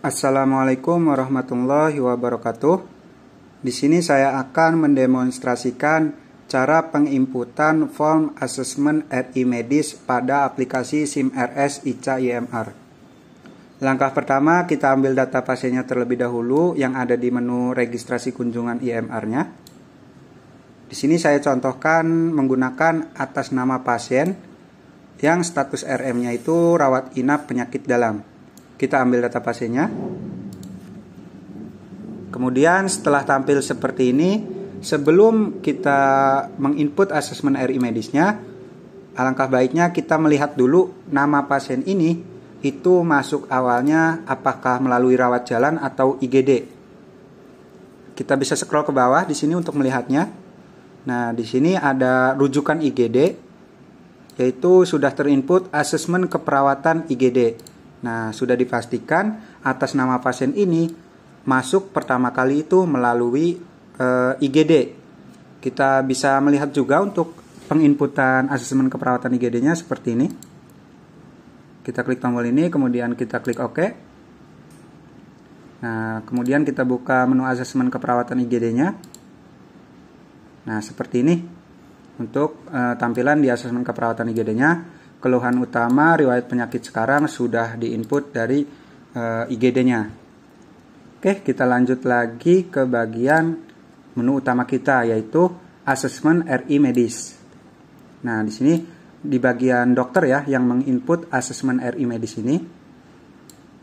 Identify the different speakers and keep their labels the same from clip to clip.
Speaker 1: Assalamualaikum warahmatullahi wabarakatuh. Di sini saya akan mendemonstrasikan cara penginputan form assessment RI medis pada aplikasi Sim RS ICA IMR. Langkah pertama kita ambil data pasiennya terlebih dahulu yang ada di menu registrasi kunjungan IMR-nya. Di sini saya contohkan menggunakan atas nama pasien yang status RM-nya itu rawat inap penyakit dalam kita ambil data pasiennya kemudian setelah tampil seperti ini sebelum kita menginput asesmen RI medisnya alangkah baiknya kita melihat dulu nama pasien ini itu masuk awalnya apakah melalui rawat jalan atau IGD kita bisa scroll ke bawah di sini untuk melihatnya. Nah, di sini ada rujukan IGD yaitu sudah terinput asesmen keperawatan IGD. Nah, sudah dipastikan atas nama pasien ini masuk pertama kali itu melalui e, eh, IGD. Kita bisa melihat juga untuk penginputan asesmen keperawatan IGD-nya seperti ini. Kita klik tombol ini, kemudian kita klik OK. Nah, kemudian kita buka menu asesmen keperawatan IGD-nya. Nah, seperti ini untuk e, tampilan di asesmen keperawatan IGD-nya keluhan utama riwayat penyakit sekarang sudah diinput dari uh, eh, IGD-nya. Oke, kita lanjut lagi ke bagian menu utama kita yaitu asesmen RI medis. Nah, di sini di bagian dokter ya yang menginput asesmen RI medis ini.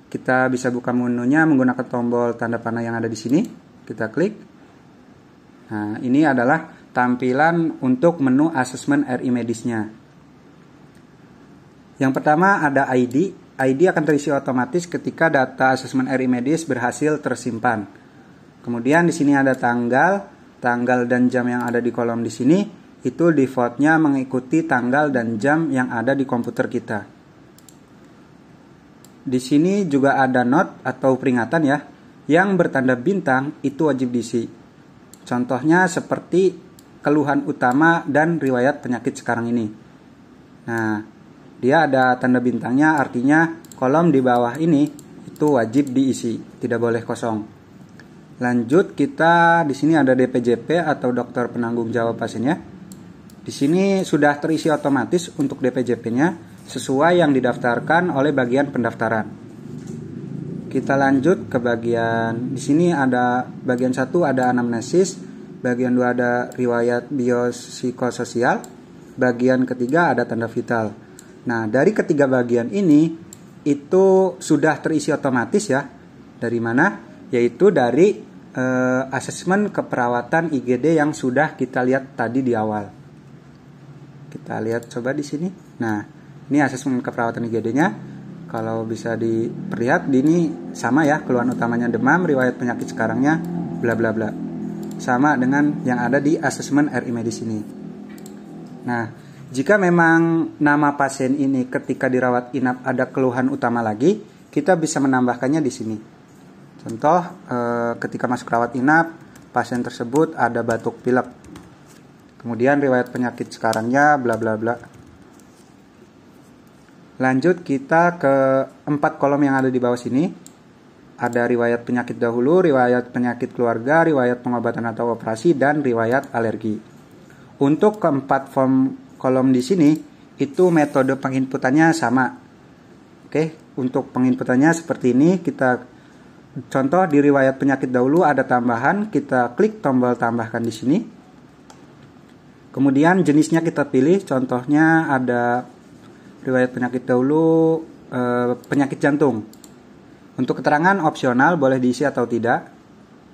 Speaker 1: Kita bisa buka menunya menggunakan tombol tanda panah yang ada di sini. Kita klik. Nah, ini adalah tampilan untuk menu asesmen RI medisnya. Yang pertama ada ID. ID akan terisi otomatis ketika data asesmen RI medis berhasil tersimpan. Kemudian di sini ada tanggal, tanggal dan jam yang ada di kolom di sini itu defaultnya mengikuti tanggal dan jam yang ada di komputer kita. Di sini juga ada note atau peringatan ya, yang bertanda bintang itu wajib diisi. Contohnya seperti keluhan utama dan riwayat penyakit sekarang ini. Nah, dia ada tanda bintangnya, artinya kolom di bawah ini itu wajib diisi, tidak boleh kosong. Lanjut kita di sini ada DPJP atau dokter penanggung jawab pasiennya. Di sini sudah terisi otomatis untuk DPJP-nya sesuai yang didaftarkan oleh bagian pendaftaran. Kita lanjut ke bagian di sini ada bagian satu ada anamnesis, bagian dua ada riwayat biopsikososial, bagian ketiga ada tanda vital. Nah, dari ketiga bagian ini itu sudah terisi otomatis ya. Dari mana? Yaitu dari eh, asesmen keperawatan IGD yang sudah kita lihat tadi di awal. Kita lihat coba di sini. Nah, ini asesmen keperawatan IGD-nya. Kalau bisa diperlihat di ini sama ya, keluhan utamanya demam, riwayat penyakit sekarangnya, bla bla bla. Sama dengan yang ada di asesmen RI medis ini. Nah, jika memang nama pasien ini ketika dirawat inap ada keluhan utama lagi, kita bisa menambahkannya di sini. Contoh, eh, ketika masuk rawat inap, pasien tersebut ada batuk pilek. Kemudian riwayat penyakit sekarangnya, bla bla bla. Lanjut kita ke empat kolom yang ada di bawah sini. Ada riwayat penyakit dahulu, riwayat penyakit keluarga, riwayat pengobatan atau operasi, dan riwayat alergi. Untuk keempat form kolom di sini itu metode penginputannya sama. Oke, untuk penginputannya seperti ini kita contoh di riwayat penyakit dahulu ada tambahan, kita klik tombol tambahkan di sini. Kemudian jenisnya kita pilih, contohnya ada riwayat penyakit dahulu e, penyakit jantung. Untuk keterangan opsional boleh diisi atau tidak.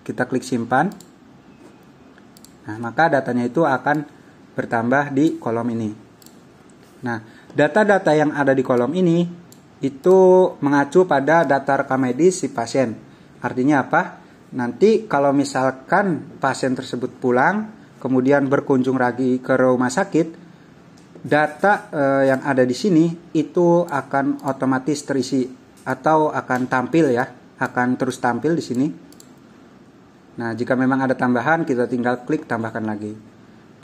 Speaker 1: Kita klik simpan. Nah, maka datanya itu akan bertambah di kolom ini. Nah, data-data yang ada di kolom ini itu mengacu pada data rekam medis si pasien. Artinya apa? Nanti kalau misalkan pasien tersebut pulang, kemudian berkunjung lagi ke rumah sakit, data eh, yang ada di sini itu akan otomatis terisi atau akan tampil ya, akan terus tampil di sini. Nah, jika memang ada tambahan, kita tinggal klik tambahkan lagi.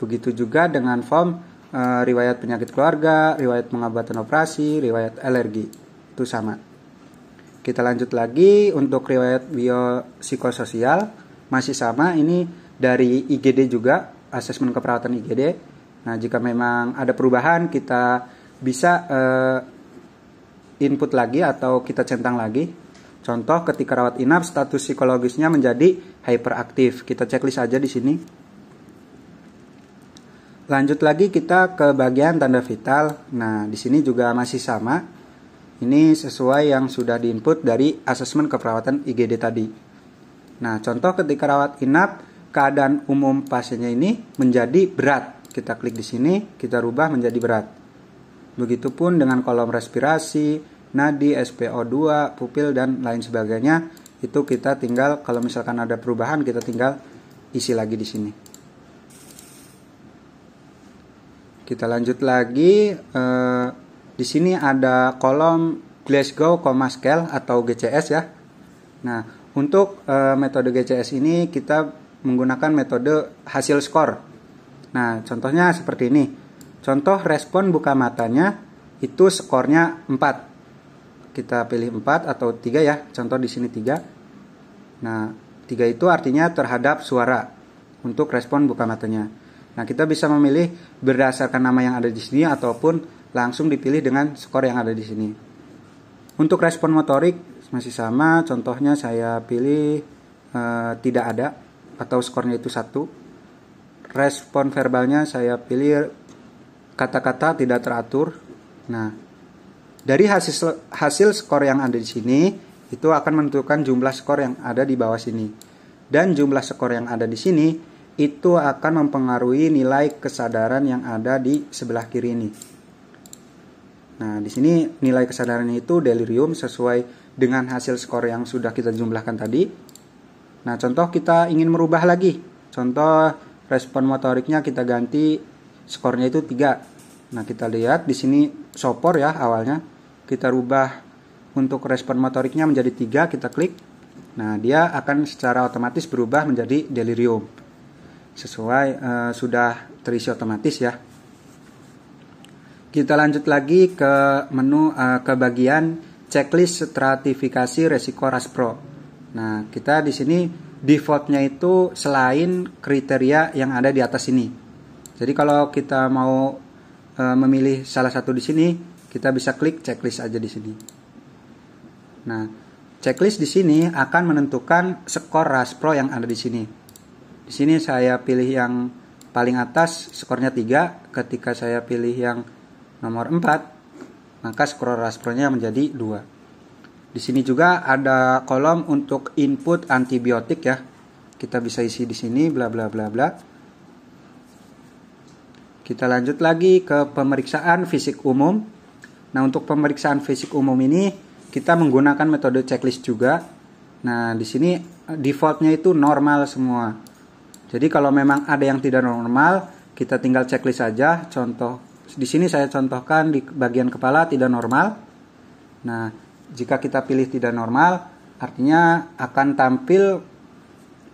Speaker 1: Begitu juga dengan form e, riwayat penyakit keluarga, riwayat pengobatan operasi, riwayat alergi. Itu sama. Kita lanjut lagi untuk riwayat biopsikososial masih sama ini dari IGD juga asesmen keperawatan IGD. Nah, jika memang ada perubahan kita bisa e, input lagi atau kita centang lagi. Contoh ketika rawat inap status psikologisnya menjadi hyperaktif. Kita checklist aja di sini. Lanjut lagi kita ke bagian tanda vital. Nah, di sini juga masih sama. Ini sesuai yang sudah diinput dari asesmen keperawatan IGD tadi. Nah, contoh ketika rawat inap, keadaan umum pasiennya ini menjadi berat. Kita klik di sini, kita rubah menjadi berat. Begitupun dengan kolom respirasi, nadi, SPO2, pupil, dan lain sebagainya. Itu kita tinggal, kalau misalkan ada perubahan, kita tinggal isi lagi di sini. Kita lanjut lagi eh, di sini ada kolom Glasgow Coma Scale atau GCS ya. Nah, untuk eh, metode GCS ini kita menggunakan metode hasil skor. Nah, contohnya seperti ini. Contoh respon buka matanya itu skornya 4. Kita pilih 4 atau 3 ya. Contoh di sini 3. Nah, 3 itu artinya terhadap suara untuk respon buka matanya. Nah, kita bisa memilih berdasarkan nama yang ada di sini ataupun langsung dipilih dengan skor yang ada di sini. Untuk respon motorik masih sama, contohnya saya pilih e, tidak ada atau skornya itu satu. Respon verbalnya saya pilih kata-kata tidak teratur. Nah, dari hasil hasil skor yang ada di sini itu akan menentukan jumlah skor yang ada di bawah sini. Dan jumlah skor yang ada di sini itu akan mempengaruhi nilai kesadaran yang ada di sebelah kiri ini. Nah, di sini nilai kesadarannya itu delirium sesuai dengan hasil skor yang sudah kita jumlahkan tadi. Nah, contoh kita ingin merubah lagi. Contoh respon motoriknya kita ganti skornya itu 3. Nah, kita lihat di sini sopor ya awalnya. Kita rubah untuk respon motoriknya menjadi 3, kita klik. Nah, dia akan secara otomatis berubah menjadi delirium sesuai uh, sudah terisi otomatis ya kita lanjut lagi ke menu uh, ke bagian checklist stratifikasi resiko raspro nah kita di sini defaultnya itu selain kriteria yang ada di atas ini jadi kalau kita mau uh, memilih salah satu di sini kita bisa klik checklist aja di sini nah Checklist di sini akan menentukan skor raspro yang ada di sini di sini saya pilih yang paling atas skornya 3 ketika saya pilih yang nomor 4 maka skor raspronya menjadi 2 di sini juga ada kolom untuk input antibiotik ya kita bisa isi di sini bla bla bla bla kita lanjut lagi ke pemeriksaan fisik umum nah untuk pemeriksaan fisik umum ini kita menggunakan metode checklist juga nah di sini defaultnya itu normal semua jadi kalau memang ada yang tidak normal, kita tinggal checklist saja. Contoh di sini saya contohkan di bagian kepala tidak normal. Nah, jika kita pilih tidak normal, artinya akan tampil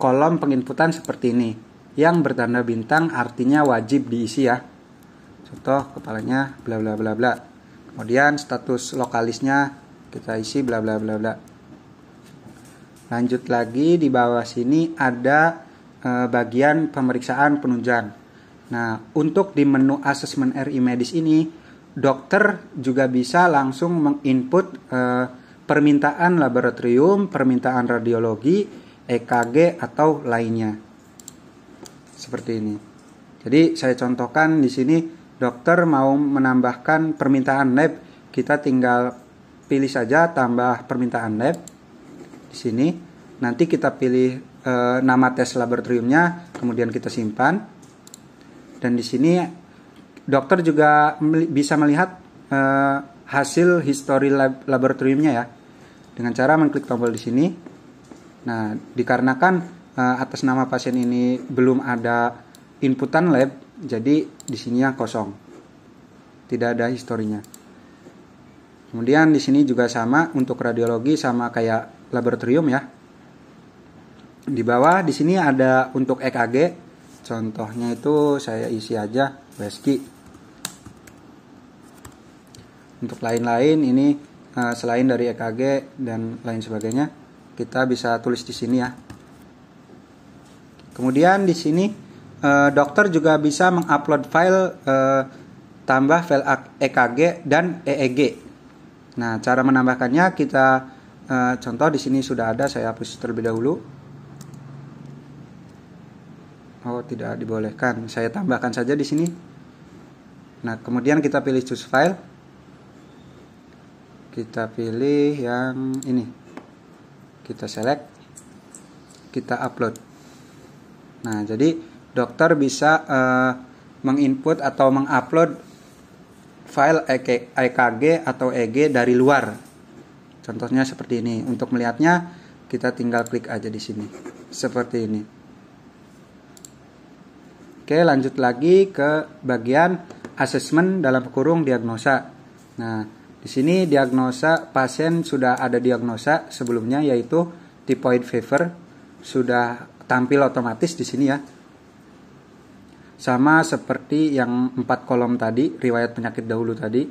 Speaker 1: kolom penginputan seperti ini yang bertanda bintang artinya wajib diisi ya. Contoh kepalanya bla bla bla bla. Kemudian status lokalisnya kita isi bla bla bla bla. Lanjut lagi di bawah sini ada Eh, bagian pemeriksaan penunjang. Nah, untuk di menu asesmen RI medis ini, dokter juga bisa langsung menginput eh, permintaan laboratorium, permintaan radiologi, EKG atau lainnya. Seperti ini. Jadi saya contohkan di sini dokter mau menambahkan permintaan lab, kita tinggal pilih saja tambah permintaan lab di sini. Nanti kita pilih e, nama tes laboratoriumnya, kemudian kita simpan. Dan di sini dokter juga bisa melihat e, hasil histori lab laboratoriumnya ya, dengan cara mengklik tombol di sini. Nah, dikarenakan e, atas nama pasien ini belum ada inputan lab, jadi di sini yang kosong, tidak ada historinya. Kemudian di sini juga sama untuk radiologi sama kayak laboratorium ya di bawah di sini ada untuk EKG contohnya itu saya isi aja WSG untuk lain-lain ini eh, selain dari EKG dan lain sebagainya kita bisa tulis di sini ya kemudian di sini eh, dokter juga bisa mengupload file eh, tambah file EKG dan EEG nah cara menambahkannya kita contoh di sini sudah ada saya hapus terlebih dahulu Oh, tidak dibolehkan. Saya tambahkan saja di sini. Nah, kemudian kita pilih choose file. Kita pilih yang ini. Kita select. Kita upload. Nah, jadi dokter bisa uh, menginput atau mengupload file EKG e atau EG dari luar. Contohnya seperti ini. Untuk melihatnya, kita tinggal klik aja di sini. Seperti ini. Oke, lanjut lagi ke bagian asesmen dalam kurung diagnosa. Nah, di sini diagnosa pasien sudah ada diagnosa sebelumnya yaitu typhoid fever sudah tampil otomatis di sini ya. Sama seperti yang empat kolom tadi, riwayat penyakit dahulu tadi.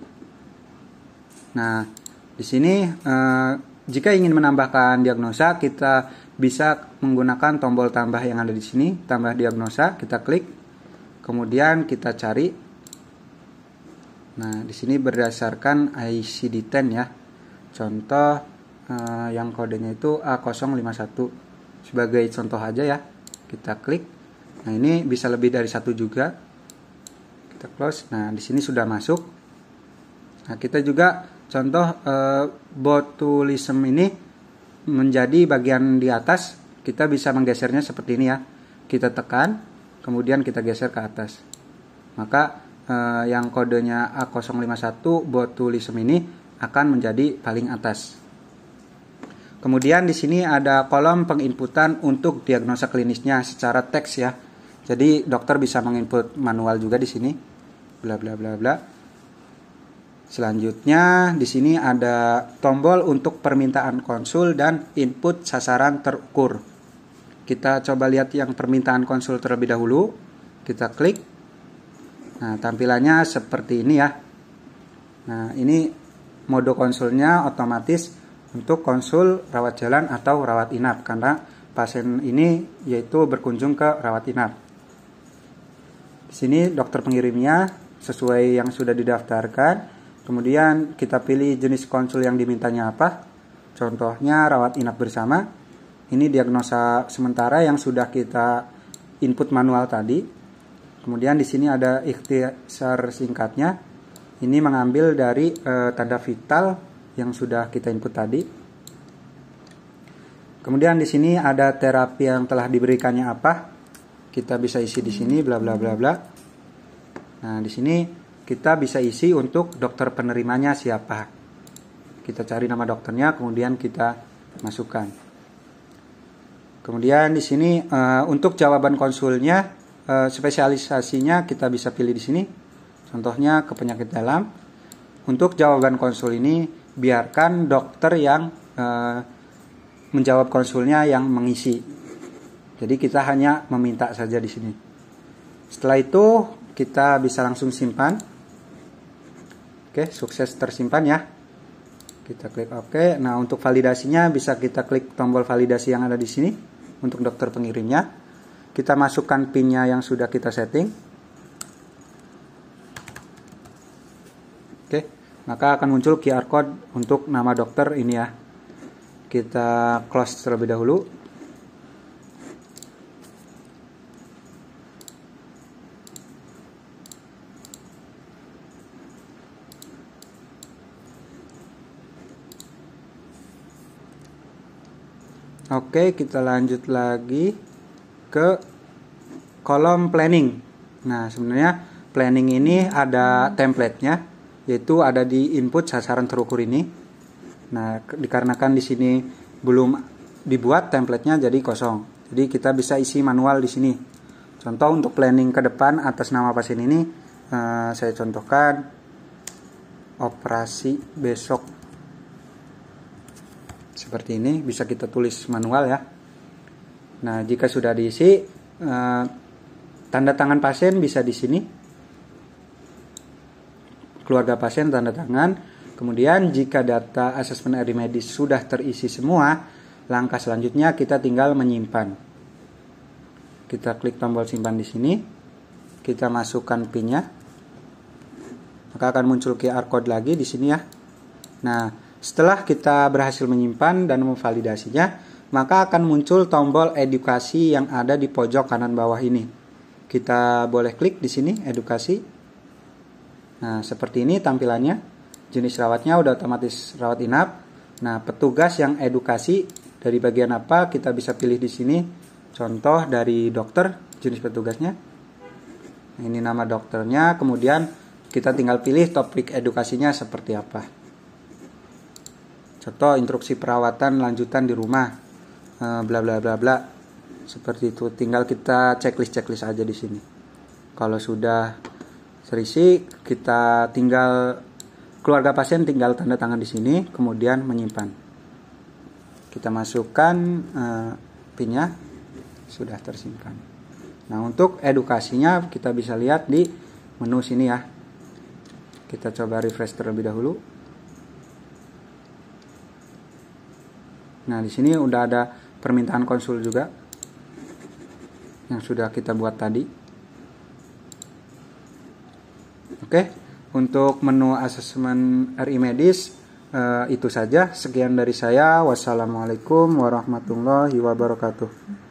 Speaker 1: Nah, di sini eh, jika ingin menambahkan diagnosa, kita bisa menggunakan tombol tambah yang ada di sini, tambah diagnosa, kita klik kemudian kita cari nah di sini berdasarkan ICD-10 ya contoh eh, yang kodenya itu A051 sebagai contoh aja ya kita klik nah ini bisa lebih dari satu juga kita close nah di sini sudah masuk nah kita juga contoh eh, botulism ini menjadi bagian di atas kita bisa menggesernya seperti ini ya kita tekan kemudian kita geser ke atas maka eh, yang kodenya A051 botulism ini akan menjadi paling atas kemudian di sini ada kolom penginputan untuk diagnosa klinisnya secara teks ya jadi dokter bisa menginput manual juga di sini bla bla bla bla Selanjutnya, di sini ada tombol untuk permintaan konsul dan input sasaran terukur. Kita coba lihat yang permintaan konsul terlebih dahulu. Kita klik. Nah, tampilannya seperti ini ya. Nah, ini mode konsulnya otomatis untuk konsul rawat jalan atau rawat inap karena pasien ini yaitu berkunjung ke rawat inap. Di sini dokter pengirimnya sesuai yang sudah didaftarkan. Kemudian kita pilih jenis konsul yang dimintanya apa. Contohnya rawat inap bersama ini diagnosa sementara yang sudah kita input manual tadi. Kemudian di sini ada ikhtisar singkatnya. Ini mengambil dari e, tanda vital yang sudah kita input tadi. Kemudian di sini ada terapi yang telah diberikannya apa. Kita bisa isi di sini bla bla bla bla. Nah, di sini kita bisa isi untuk dokter penerimanya siapa. Kita cari nama dokternya kemudian kita masukkan. Kemudian di sini uh, untuk jawaban konsulnya uh, spesialisasinya kita bisa pilih di sini. Contohnya ke penyakit dalam. Untuk jawaban konsul ini biarkan dokter yang uh, menjawab konsulnya yang mengisi. Jadi kita hanya meminta saja di sini. Setelah itu kita bisa langsung simpan. Oke, sukses tersimpan ya kita klik OK. Nah, untuk validasinya bisa kita klik tombol validasi yang ada di sini untuk dokter pengirimnya. Kita masukkan pinnya yang sudah kita setting. Oke, maka akan muncul QR code untuk nama dokter ini ya. Kita close terlebih dahulu. Oke, kita lanjut lagi ke kolom planning. Nah, sebenarnya planning ini ada template-nya, yaitu ada di input sasaran terukur ini. Nah, dikarenakan di sini belum dibuat templatenya jadi kosong. Jadi kita bisa isi manual di sini. Contoh untuk planning ke depan atas nama pasien ini eh, saya contohkan operasi besok seperti ini bisa kita tulis manual ya nah jika sudah diisi eh, tanda tangan pasien bisa di sini keluarga pasien tanda tangan kemudian jika data asesmen air medis sudah terisi semua langkah selanjutnya kita tinggal menyimpan kita klik tombol simpan di sini kita masukkan pinnya maka akan muncul QR code lagi di sini ya nah setelah kita berhasil menyimpan dan memvalidasinya, maka akan muncul tombol edukasi yang ada di pojok kanan bawah ini. Kita boleh klik di sini edukasi. Nah, seperti ini tampilannya. Jenis rawatnya udah otomatis rawat inap. Nah, petugas yang edukasi dari bagian apa kita bisa pilih di sini. Contoh dari dokter jenis petugasnya. ini nama dokternya, kemudian kita tinggal pilih topik edukasinya seperti apa contoh instruksi perawatan lanjutan di rumah eh, bla bla bla bla seperti itu tinggal kita checklist checklist aja di sini kalau sudah serisi kita tinggal keluarga pasien tinggal tanda tangan di sini kemudian menyimpan kita masukkan uh, eh, pinnya sudah tersimpan nah untuk edukasinya kita bisa lihat di menu sini ya kita coba refresh terlebih dahulu Nah, di sini udah ada permintaan konsul juga yang sudah kita buat tadi. Oke, untuk menu asesmen RI medis eh, itu saja. Sekian dari saya. Wassalamualaikum warahmatullahi wabarakatuh.